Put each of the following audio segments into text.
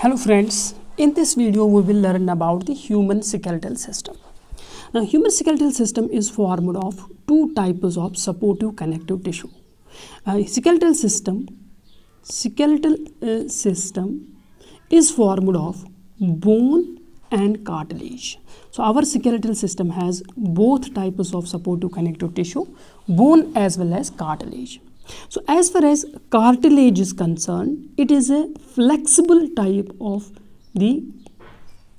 Hello friends, in this video we will learn about the human skeletal system. Now human skeletal system is formed of two types of supportive connective tissue. Uh, skeletal system skeletal uh, system is formed of bone and cartilage. So our skeletal system has both types of supportive connective tissue, bone as well as cartilage. So as far as cartilage is concerned, it is a flexible type of the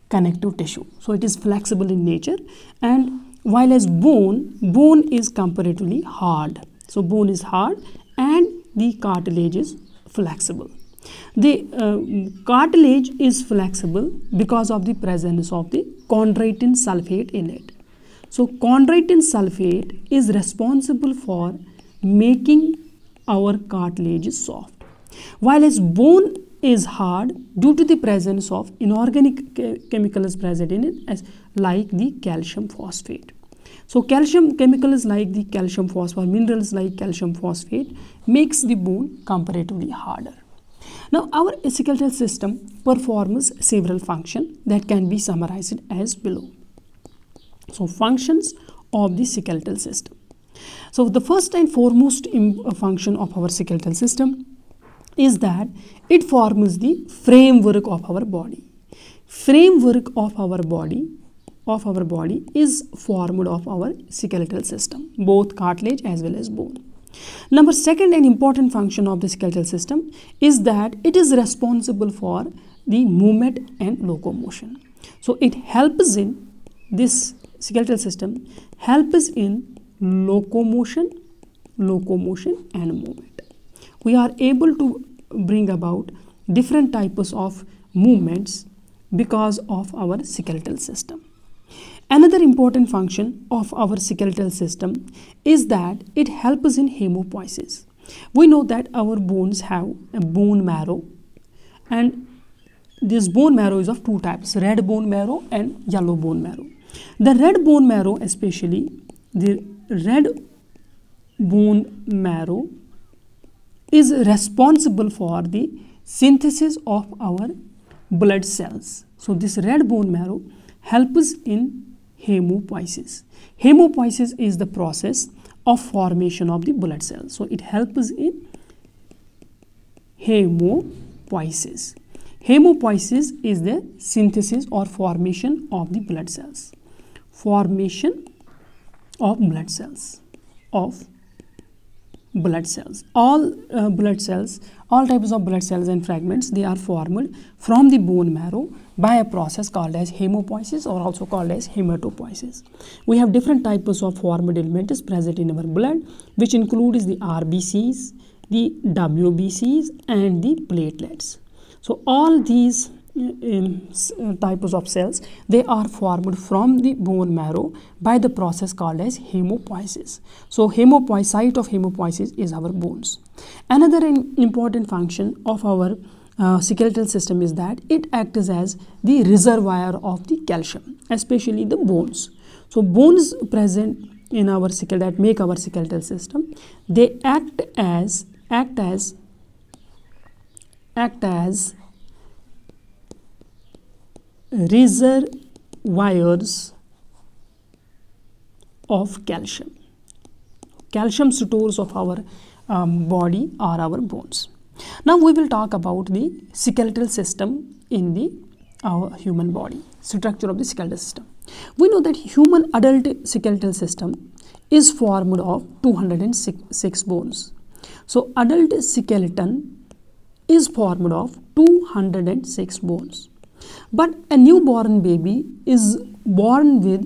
connective tissue. So it is flexible in nature and while as bone, bone is comparatively hard. So bone is hard and the cartilage is flexible. The uh, cartilage is flexible because of the presence of the chondroitin sulfate in it. So chondroitin sulfate is responsible for making our cartilage is soft. While its bone is hard due to the presence of inorganic chemicals present in it as like the calcium phosphate. So calcium chemicals like the calcium phosphate, minerals like calcium phosphate makes the bone comparatively harder. Now our skeletal system performs several functions that can be summarized as below. So functions of the skeletal system. So the first and foremost uh, function of our skeletal system is that it forms the framework of our body. Framework of our body of our body is formed of our skeletal system, both cartilage as well as bone. Number second and important function of the skeletal system is that it is responsible for the movement and locomotion. So it helps in this skeletal system helps in locomotion locomotion and movement we are able to bring about different types of movements because of our skeletal system another important function of our skeletal system is that it helps in hemopoiesis we know that our bones have a bone marrow and this bone marrow is of two types red bone marrow and yellow bone marrow the red bone marrow especially the red bone marrow is responsible for the synthesis of our blood cells. So this red bone marrow helps in hemopoiesis. Hemopoiesis is the process of formation of the blood cells. So it helps in hemopoiesis. Hemopoiesis is the synthesis or formation of the blood cells. Formation of blood cells of blood cells all uh, blood cells all types of blood cells and fragments they are formed from the bone marrow by a process called as hemopoiesis or also called as hematopoiesis we have different types of formed elements present in our blood which includes the rbcs the wbcs and the platelets so all these uh, types of cells they are formed from the bone marrow by the process called as hemopoiesis so hemopoiesis site of hemopoiesis is our bones another important function of our uh, skeletal system is that it acts as the reservoir of the calcium especially the bones so bones present in our skeletal that make our skeletal system they act as act as act as razor wires of calcium. Calcium stores of our um, body are our bones. Now we will talk about the skeletal system in the our human body, structure of the skeletal system. We know that human adult skeletal system is formed of 206 bones. So adult skeleton is formed of 206 bones. But a newborn baby is born with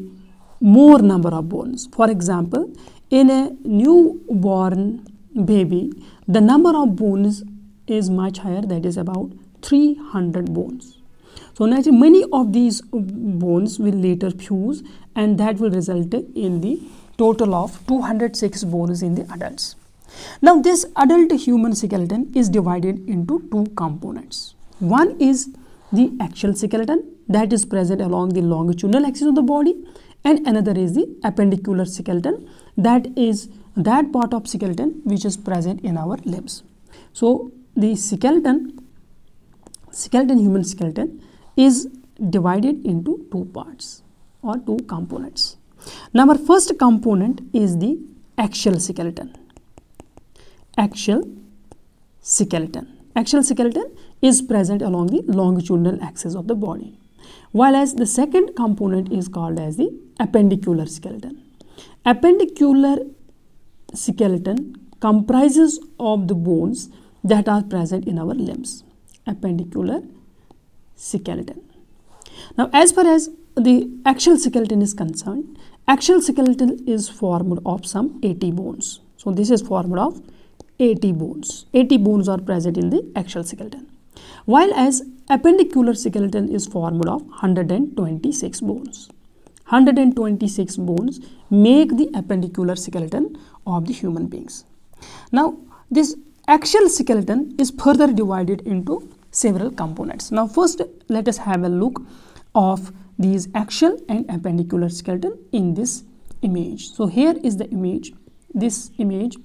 more number of bones. For example, in a newborn baby, the number of bones is much higher, that is about 300 bones. So naturally, many of these bones will later fuse and that will result in the total of 206 bones in the adults. Now this adult human skeleton is divided into two components. One is the axial skeleton that is present along the longitudinal axis of the body and another is the appendicular skeleton that is that part of skeleton which is present in our limbs. So the skeleton, skeleton human skeleton is divided into two parts or two components. Now our first component is the axial skeleton. Axial skeleton. Axial skeleton is present along the longitudinal axis of the body. While as the second component is called as the appendicular skeleton. Appendicular skeleton comprises of the bones that are present in our limbs. Appendicular skeleton. Now as far as the axial skeleton is concerned, axial skeleton is formed of some 80 bones. So this is formed of 80 bones. 80 bones are present in the axial skeleton while as appendicular skeleton is formed of 126 bones. 126 bones make the appendicular skeleton of the human beings. Now, this axial skeleton is further divided into several components. Now, first let us have a look of these axial and appendicular skeleton in this image. So, here is the image. This image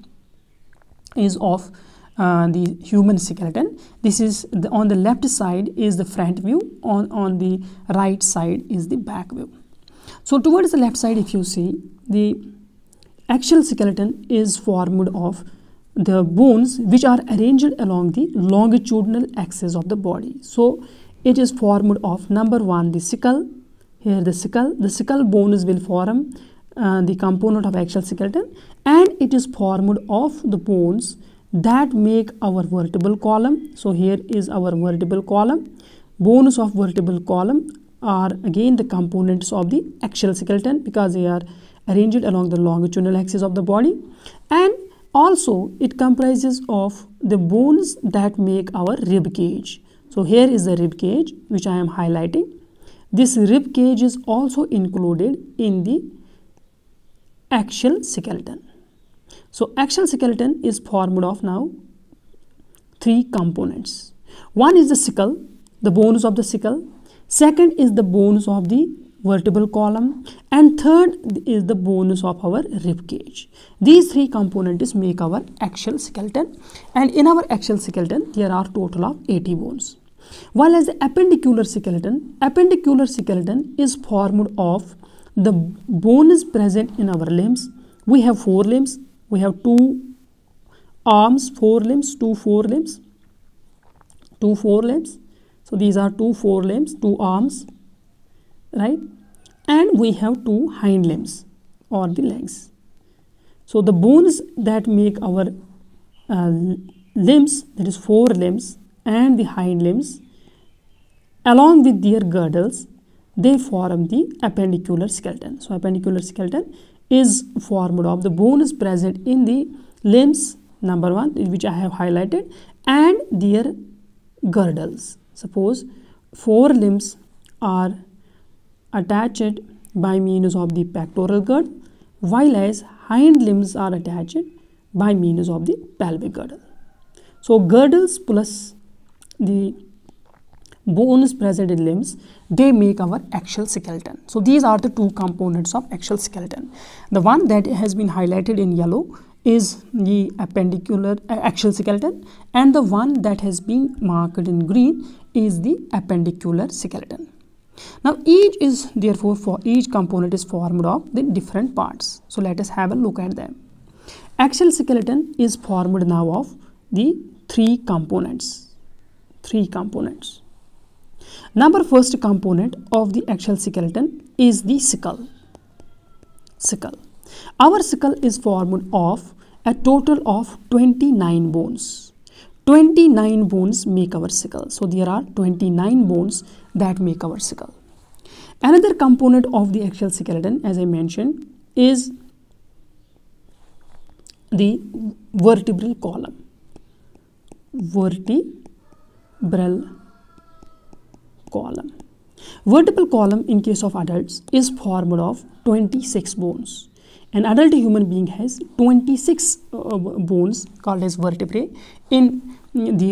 is of uh, the human skeleton. This is the, on the left side is the front view, on, on the right side is the back view. So towards the left side if you see the axial skeleton is formed of the bones which are arranged along the longitudinal axis of the body. So it is formed of number one the skull. here the skull the bone bones will form uh, the component of axial skeleton and it is formed of the bones that make our vertebral column. So here is our vertebral column. Bones of vertebral column are again the components of the axial skeleton because they are arranged along the longitudinal axis of the body and also it comprises of the bones that make our rib cage. So here is the rib cage which I am highlighting. This rib cage is also included in the axial skeleton. So axial skeleton is formed of now three components. One is the sickle, the bones of the sickle. Second is the bones of the vertebral column. And third is the bones of our rib cage. These three components make our axial skeleton. And in our axial skeleton, there are total of 80 bones. While as the appendicular skeleton, appendicular skeleton is formed of the bones present in our limbs. We have four limbs we have two arms four limbs two four limbs two four limbs so these are two four limbs two arms right and we have two hind limbs or the legs so the bones that make our uh, limbs that is four limbs and the hind limbs along with their girdles they form the appendicular skeleton so appendicular skeleton is formed of the bone is present in the limbs number one which I have highlighted and their girdles. Suppose four limbs are attached by means of the pectoral girdle, while as hind limbs are attached by means of the pelvic girdle. So girdles plus the bones present in limbs they make our axial skeleton. So these are the two components of axial skeleton. The one that has been highlighted in yellow is the appendicular uh, axial skeleton and the one that has been marked in green is the appendicular skeleton. Now each is therefore for each component is formed of the different parts. So let us have a look at them. Axial skeleton is formed now of the three components. Three components. Number first component of the actual skeleton is the sickle. Skull. Our sickle is formed of a total of 29 bones. 29 bones make our sickle. So there are 29 bones that make our sickle. Another component of the actual skeleton as I mentioned is the vertebral column. Vertebral column. Vertebral column in case of adults is formed of 26 bones. An adult human being has 26 uh, bones called as vertebrae in, the,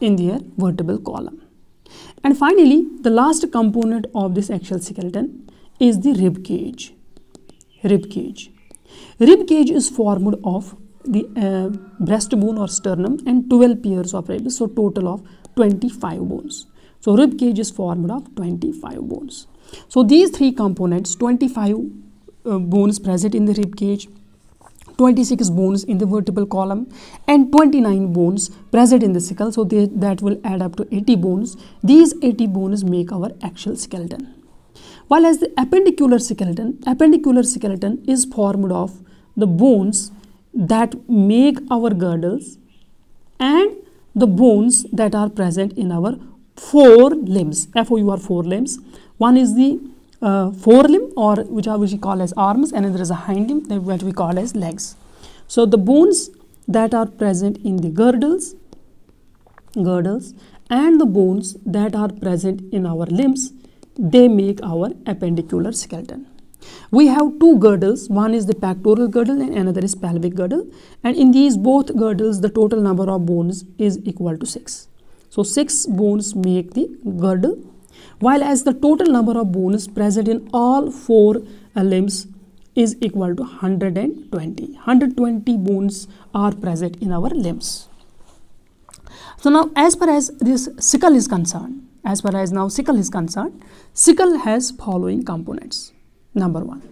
in their vertebral column. And finally, the last component of this axial skeleton is the rib cage. Rib cage. Rib cage is formed of the uh, breastbone or sternum and 12 pairs of ribs, so total of 25 bones. So rib cage is formed of 25 bones. So these three components, 25 uh, bones present in the rib cage, 26 bones in the vertebral column and 29 bones present in the skull. So they, that will add up to 80 bones. These 80 bones make our actual skeleton. While as the appendicular skeleton, appendicular skeleton is formed of the bones that make our girdles and the bones that are present in our four limbs FOUR four limbs one is the uh, forelimb or which are which we call as arms and there is a hind limb which we call as legs so the bones that are present in the girdles girdles and the bones that are present in our limbs they make our appendicular skeleton we have two girdles one is the pectoral girdle and another is pelvic girdle and in these both girdles the total number of bones is equal to 6 so 6 bones make the girdle, while as the total number of bones present in all four limbs is equal to 120. 120 bones are present in our limbs. So now as far as this sickle is concerned, as far as now sickle is concerned, sickle has following components. Number one.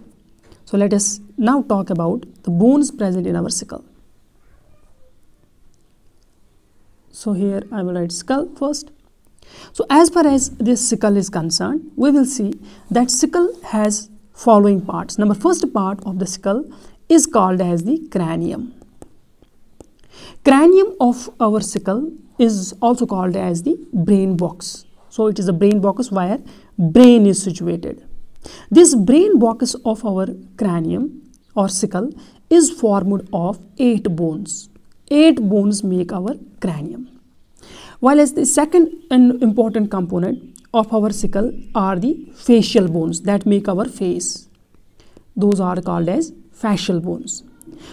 So let us now talk about the bones present in our sickle. So here I will write skull first. So as far as this skull is concerned, we will see that skull has following parts. Number first part of the skull is called as the cranium. Cranium of our skull is also called as the brain box. So it is a brain box where brain is situated. This brain box of our cranium or skull is formed of eight bones. Eight bones make our cranium. While as the second and important component of our skull are the facial bones that make our face. Those are called as facial bones.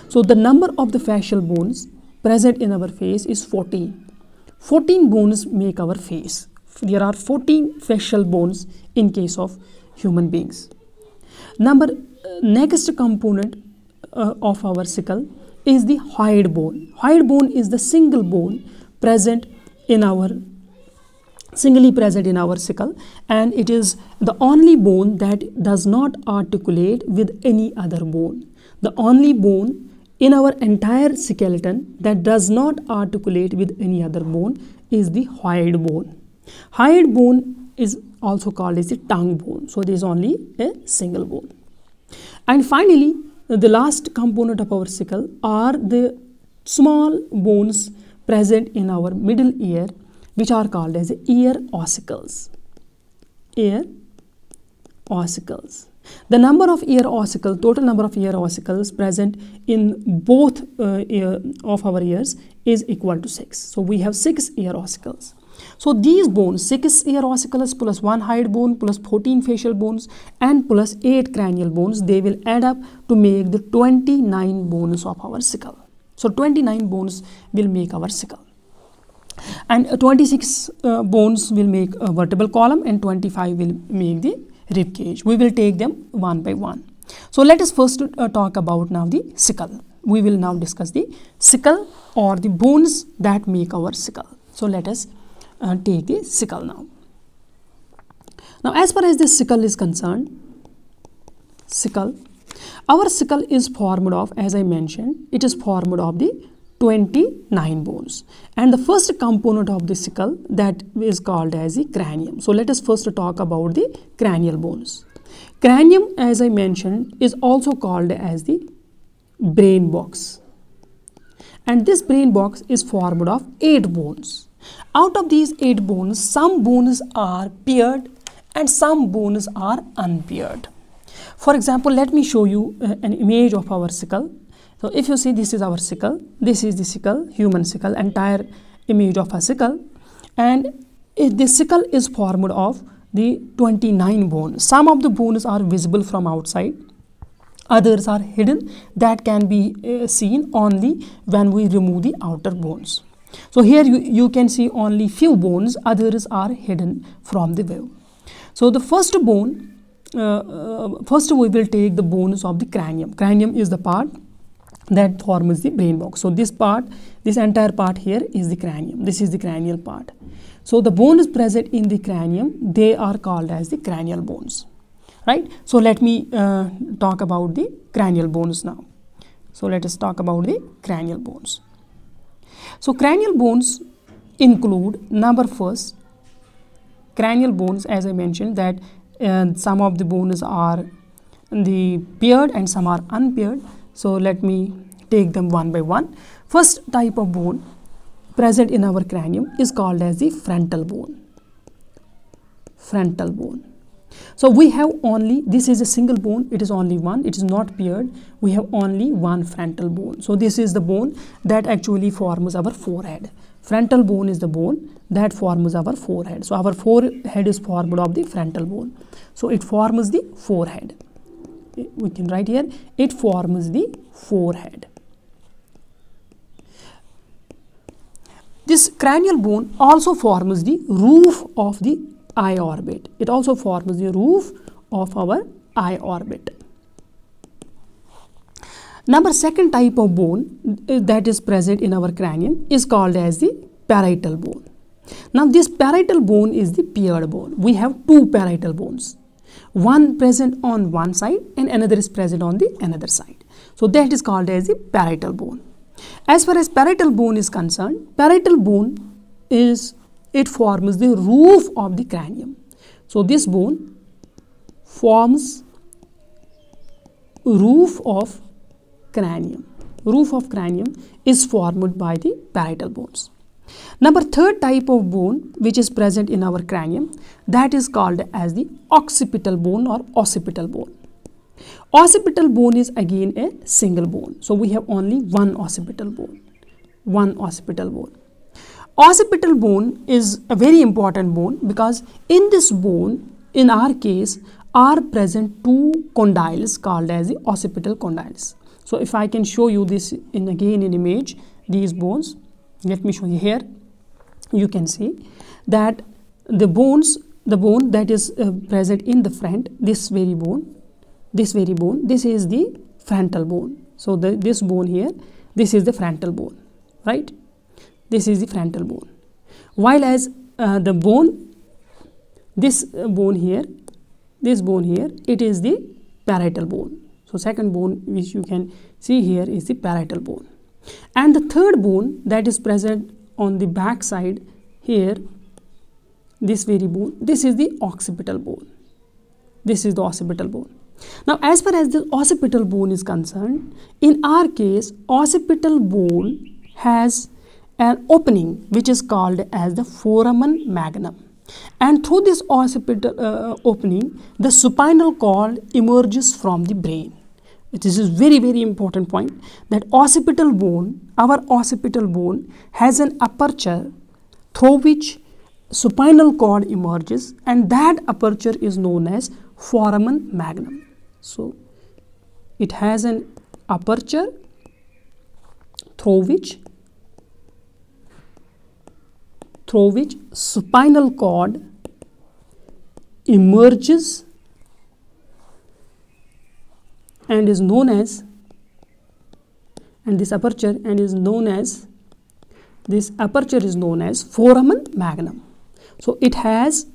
So the number of the facial bones present in our face is 14. 14 bones make our face. There are 14 facial bones in case of human beings. Number uh, next component uh, of our skull is the hyoid bone. Hyoid bone is the single bone present in our singly present in our sickle and it is the only bone that does not articulate with any other bone. The only bone in our entire skeleton that does not articulate with any other bone is the hyoid bone. Hyoid bone is also called as the tongue bone. So there is only a single bone. And finally, the last component of our sickle are the small bones present in our middle ear which are called as ear ossicles. Ear ossicles. The number of ear ossicles, total number of ear ossicles present in both uh, ear of our ears is equal to 6. So we have 6 ear ossicles. So these bones, 6 ear ossicles plus 1 hide bone plus 14 facial bones and plus 8 cranial bones, they will add up to make the 29 bones of our sickle. So 29 bones will make our sickle. And uh, 26 uh, bones will make a vertebral column and 25 will make the rib cage. We will take them one by one. So let us first uh, talk about now the sickle. We will now discuss the sickle or the bones that make our sickle. So let us uh, take the sickle now. Now, as far as the sickle is concerned, sickle, our sickle is formed of, as I mentioned, it is formed of the 29 bones and the first component of the sickle that is called as the cranium. So, let us first talk about the cranial bones. Cranium, as I mentioned, is also called as the brain box and this brain box is formed of 8 bones out of these 8 bones, some bones are paired and some bones are unpaired. For example, let me show you uh, an image of our sickle. So if you see this is our sickle, this is the sickle, human sickle, entire image of a sickle. And the sickle is formed of the 29 bones. Some of the bones are visible from outside, others are hidden that can be uh, seen only when we remove the outer bones. So here you, you can see only few bones, others are hidden from the view. So the first bone, uh, uh, first we will take the bones of the cranium. Cranium is the part that forms the brain box. So this part, this entire part here is the cranium. This is the cranial part. So the bones present in the cranium, they are called as the cranial bones. Right? So let me uh, talk about the cranial bones now. So let us talk about the cranial bones. So cranial bones include number first cranial bones as I mentioned that uh, some of the bones are the paired and some are unpaired. So let me take them one by one. First type of bone present in our cranium is called as the frontal bone. Frontal bone so we have only this is a single bone it is only one it is not paired we have only one frontal bone so this is the bone that actually forms our forehead frontal bone is the bone that forms our forehead so our forehead is formed of the frontal bone so it forms the forehead we can write here it forms the forehead this cranial bone also forms the roof of the I orbit. It also forms the roof of our I orbit. Number second type of bone eh, that is present in our cranium is called as the parietal bone. Now this parietal bone is the paired bone. We have two parietal bones. One present on one side and another is present on the another side. So that is called as the parietal bone. As far as parietal bone is concerned, parietal bone is it forms the roof of the cranium. So this bone forms roof of cranium. Roof of cranium is formed by the parietal bones. Number third type of bone which is present in our cranium that is called as the occipital bone or occipital bone. Occipital bone is again a single bone. So we have only one occipital bone. One occipital bone occipital bone is a very important bone because in this bone, in our case, are present two condyles called as the occipital condyles. So if I can show you this in again in image, these bones, let me show you here, you can see that the bones, the bone that is uh, present in the front, this very bone, this very bone, this is the frontal bone. So the, this bone here, this is the frontal bone, right? This is the frontal bone. While as uh, the bone, this uh, bone here, this bone here, it is the parietal bone. So second bone which you can see here is the parietal bone. And the third bone that is present on the back side here, this very bone, this is the occipital bone. This is the occipital bone. Now, as far as the occipital bone is concerned, in our case, occipital bone has an opening which is called as the foramen magnum. And through this occipital uh, uh, opening, the supinal cord emerges from the brain. This is very very important point that occipital bone, our occipital bone has an aperture through which supinal cord emerges and that aperture is known as foramen magnum. So it has an aperture through which through which spinal cord emerges and is known as and this aperture and is known as this aperture is known as foramen magnum so it has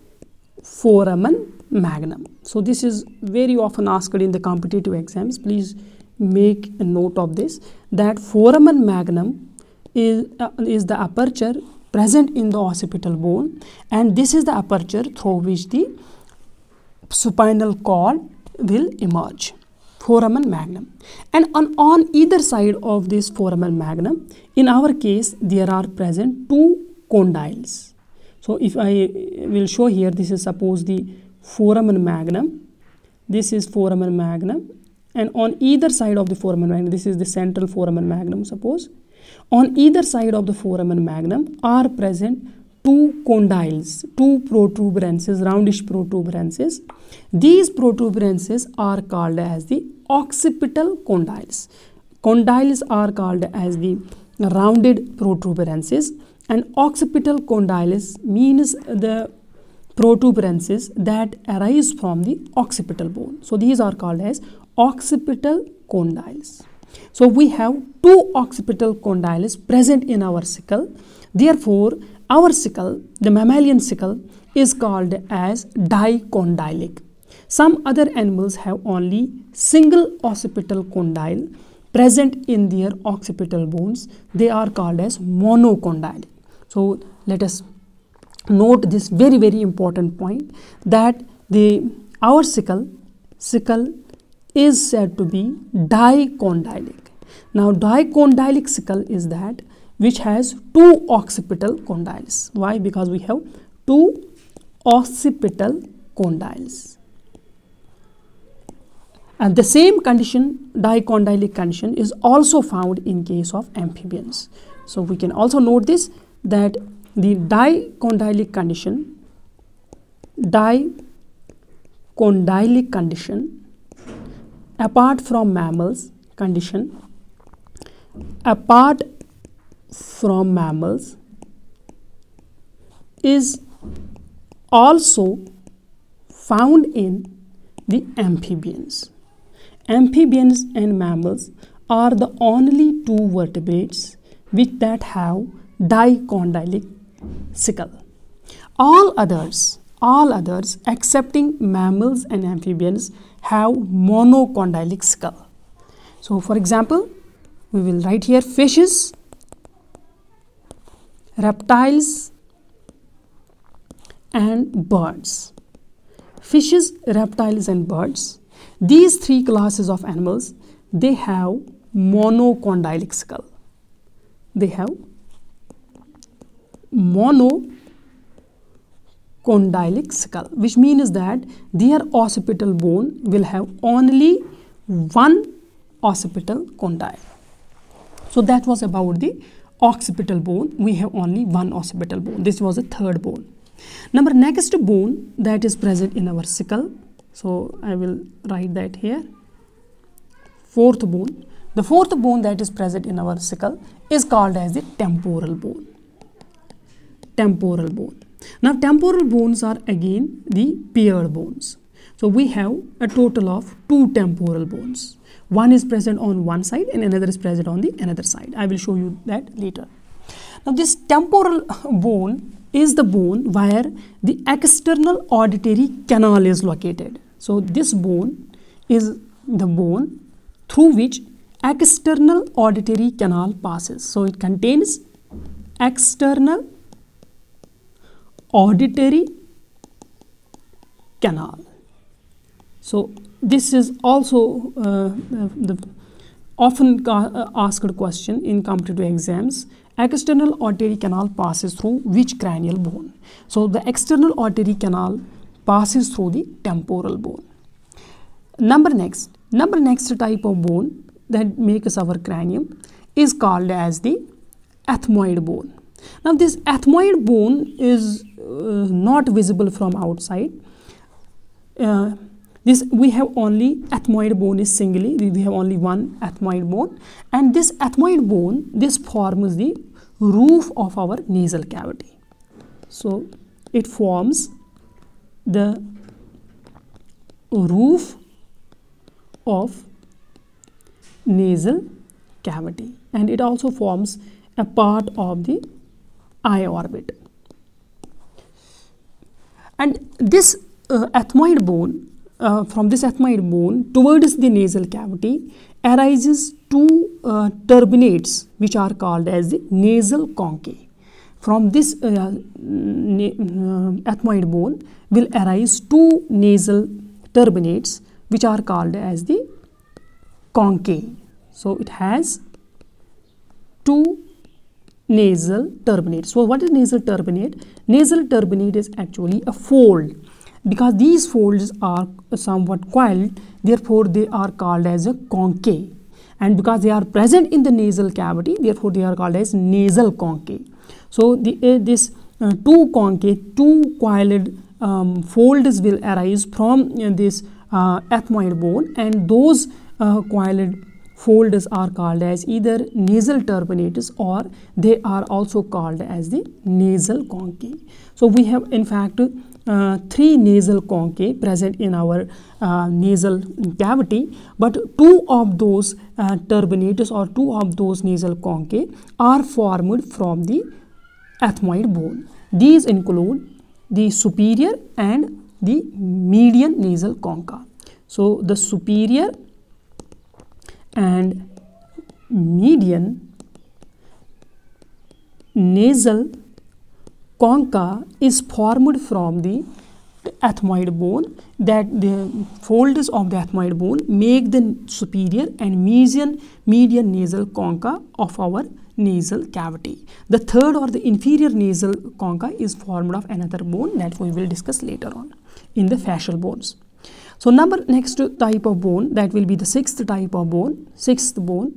foramen magnum so this is very often asked in the competitive exams please make a note of this that foramen magnum is uh, is the aperture present in the occipital bone and this is the aperture through which the supinal cord will emerge foramen magnum and on, on either side of this foramen magnum in our case there are present two condyles so if I will show here this is suppose the foramen magnum this is foramen magnum and on either side of the foramen magnum this is the central foramen magnum suppose on either side of the foramen magnum are present two condyles, two protuberances, roundish protuberances. These protuberances are called as the occipital condyles. Condyles are called as the rounded protuberances and occipital condyles means the protuberances that arise from the occipital bone. So these are called as occipital condyles. So we have two occipital condyles present in our sickle. Therefore, our sickle, the mammalian sickle, is called as dicondylic. Some other animals have only single occipital condyle present in their occipital bones. They are called as monocondylic. So let us note this very very important point that the our sickle sickle is said to be dicondylic now dicondylic sickle is that which has two occipital condyles. Why? Because we have two occipital condyles. And the same condition, dicondylic condition, is also found in case of amphibians. So we can also note this that the dicondylic condition, dicondylic condition, apart from mammals condition, apart from mammals is also found in the amphibians. Amphibians and mammals are the only two vertebrates which that have dicondylic sickle. All others, all others excepting mammals and amphibians have monocondylic sickle. So for example, we will write here fishes reptiles and birds fishes reptiles and birds these three classes of animals they have monocondylic skull they have monocondylic skull which means that their occipital bone will have only one occipital condyle so that was about the occipital bone. We have only one occipital bone. This was the third bone. Number next bone that is present in our sickle. So I will write that here. Fourth bone. The fourth bone that is present in our sickle is called as the temporal bone. Temporal bone. Now temporal bones are again the paired bones. So we have a total of two temporal bones. One is present on one side and another is present on the another side. I will show you that later. Now this temporal bone is the bone where the external auditory canal is located. So this bone is the bone through which external auditory canal passes. So it contains external auditory canal. So this is also uh, the often uh, asked question in competitive exams. External artery canal passes through which cranial bone? So the external artery canal passes through the temporal bone. Number next, number next type of bone that makes our cranium is called as the ethmoid bone. Now this ethmoid bone is uh, not visible from outside. Uh, this we have only ethmoid bone is singly we have only one ethmoid bone and this ethmoid bone this forms the roof of our nasal cavity so it forms the roof of nasal cavity and it also forms a part of the eye orbit and this uh, ethmoid bone uh, from this ethmoid bone towards the nasal cavity arises two uh, turbinates which are called as the nasal conchae. From this uh, uh, ethmoid bone will arise two nasal turbinates which are called as the conchae. So it has two nasal turbinates. So what is nasal turbinate? Nasal turbinate is actually a fold because these folds are somewhat coiled therefore they are called as a concave and because they are present in the nasal cavity therefore they are called as nasal concave so the, uh, this uh, two concave two coiled um, folds will arise from uh, this uh, ethmoid bone and those uh, coiled folds are called as either nasal turbinatus or they are also called as the nasal concave so we have in fact uh, three nasal conchae present in our uh, nasal cavity, but two of those uh, turbinatus or two of those nasal conchae are formed from the ethmoid bone. These include the superior and the median nasal concha. So the superior and median nasal concha is formed from the ethmoid bone that the folds of the ethmoid bone make the superior and median median nasal concha of our nasal cavity. The third or the inferior nasal concha is formed of another bone that we will discuss later on in the facial bones. So number next type of bone that will be the sixth type of bone, sixth bone,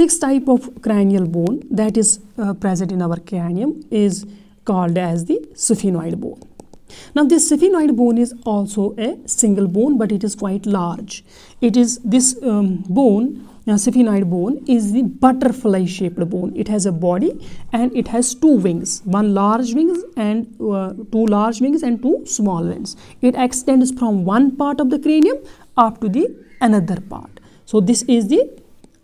sixth type of cranial bone that is uh, present in our cranium is called as the sphenoid bone. Now this sphenoid bone is also a single bone but it is quite large. It is this um, bone, uh, sphenoid bone is the butterfly shaped bone. It has a body and it has two wings, one large wings and uh, two large wings and two small wings. It extends from one part of the cranium up to the another part. So this is the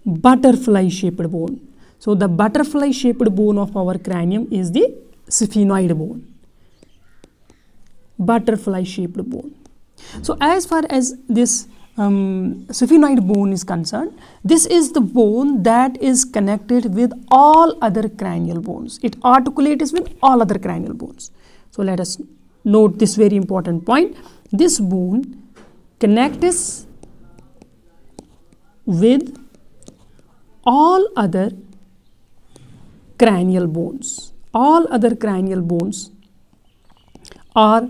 butterfly shaped bone. So the butterfly shaped bone of our cranium is the sphenoid bone butterfly shaped bone so as far as this um, sphenoid bone is concerned, this is the bone that is connected with all other cranial bones. It articulates with all other cranial bones. So let us note this very important point. This bone connects with all other cranial bones all other cranial bones are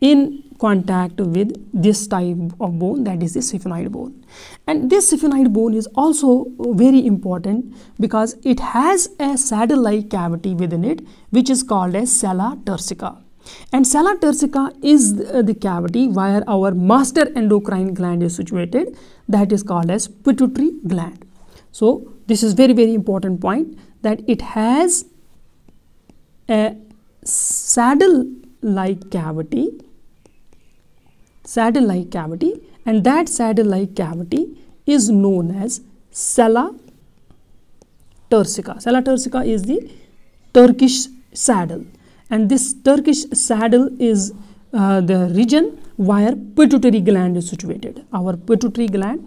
in contact with this type of bone that is the siphonoid bone and this siphonoid bone is also very important because it has a saddle like cavity within it which is called as sella tersica and sella tersica is uh, the cavity where our master endocrine gland is situated that is called as pituitary gland so this is very very important point that it has a saddle-like cavity, saddle-like cavity and that saddle-like cavity is known as sella tersica. Sella tersica is the Turkish saddle and this Turkish saddle is uh, the region where pituitary gland is situated. Our pituitary gland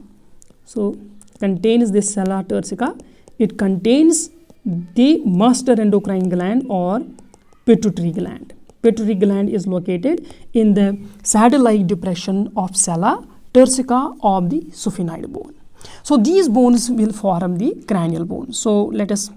so contains this sella tersica. It contains the master endocrine gland or pituitary gland. Pituitary gland is located in the saddle-like depression of sella tersica of the supinoid bone. So these bones will form the cranial bone. So let us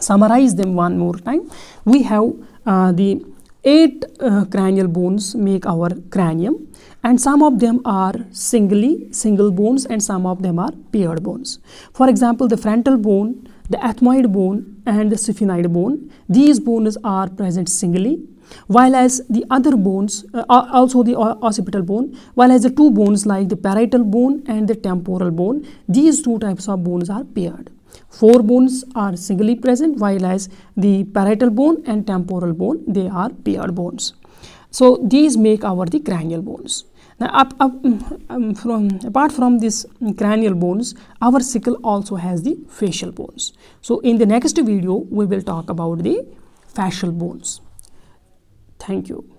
summarize them one more time. We have uh, the eight uh, cranial bones make our cranium and some of them are singly single bones and some of them are paired bones. For example, the frontal bone the ethmoid bone and the sphenoid bone. These bones are present singly, while as the other bones, uh, also the occipital bone, while as the two bones like the parietal bone and the temporal bone, these two types of bones are paired. Four bones are singly present, while as the parietal bone and temporal bone, they are paired bones. So these make our the cranial bones. Now, up, up, mm, um, from, apart from these cranial bones, our sickle also has the facial bones. So, in the next video, we will talk about the facial bones. Thank you.